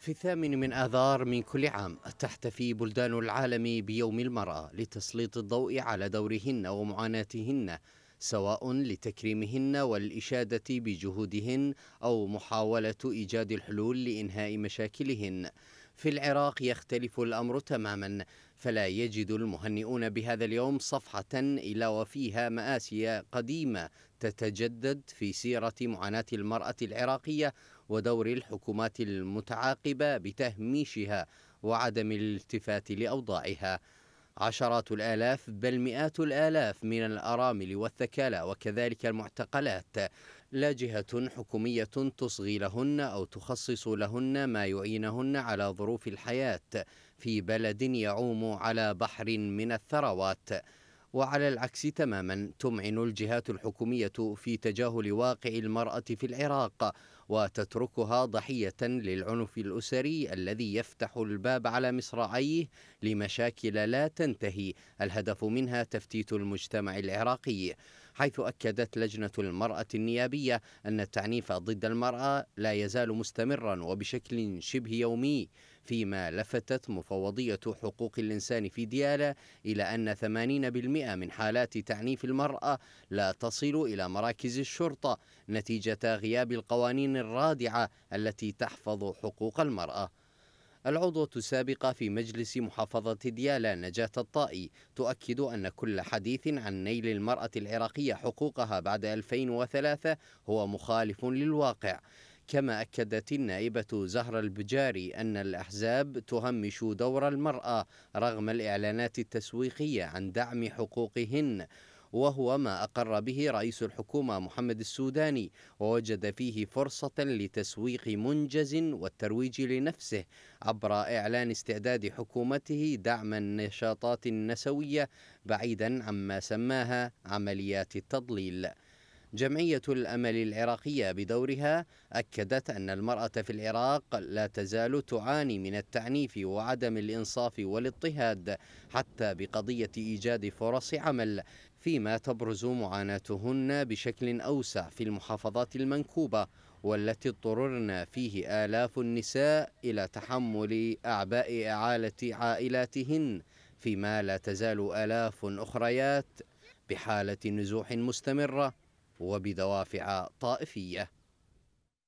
في الثامن من آذار من كل عام تحتفي بلدان العالم بيوم المرأة لتسليط الضوء على دورهن ومعاناتهن سواء لتكريمهن والإشادة بجهودهن أو محاولة إيجاد الحلول لإنهاء مشاكلهن في العراق يختلف الأمر تماما فلا يجد المهنئون بهذا اليوم صفحة إلا وفيها مآسي قديمة تتجدد في سيرة معاناة المرأة العراقية ودور الحكومات المتعاقبة بتهميشها وعدم الالتفات لأوضاعها عشرات الآلاف بل مئات الآلاف من الأرامل والثكالى وكذلك المعتقلات لا جهة حكومية تصغي لهن أو تخصص لهن ما يعينهن على ظروف الحياة في بلد يعوم على بحر من الثروات وعلى العكس تماما تمعن الجهات الحكومية في تجاهل واقع المرأة في العراق وتتركها ضحية للعنف الأسري الذي يفتح الباب على مصراعيه لمشاكل لا تنتهي الهدف منها تفتيت المجتمع العراقي حيث أكدت لجنة المرأة النيابية أن التعنيف ضد المرأة لا يزال مستمرا وبشكل شبه يومي فيما لفتت مفوضية حقوق الإنسان في ديالى إلى أن 80% من حالات تعنيف المرأة لا تصل إلى مراكز الشرطة نتيجة غياب القوانين الرادعة التي تحفظ حقوق المرأة العضوة السابقة في مجلس محافظة ديالى نجاة الطائي تؤكد أن كل حديث عن نيل المرأة العراقية حقوقها بعد 2003 هو مخالف للواقع كما أكدت النائبة زهرة البجاري أن الأحزاب تهمش دور المرأة رغم الإعلانات التسويقية عن دعم حقوقهن وهو ما أقر به رئيس الحكومة محمد السوداني ووجد فيه فرصة لتسويق منجز والترويج لنفسه عبر إعلان استعداد حكومته دعم النشاطات النسوية بعيدا عما سماها عمليات التضليل جمعية الأمل العراقية بدورها أكدت أن المرأة في العراق لا تزال تعاني من التعنيف وعدم الإنصاف والاضطهاد حتى بقضية إيجاد فرص عمل فيما تبرز معاناتهن بشكل أوسع في المحافظات المنكوبة والتي اضطررن فيه آلاف النساء إلى تحمل أعباء إعالة عائلاتهن فيما لا تزال آلاف أخريات بحالة نزوح مستمرة وبدوافع طائفيه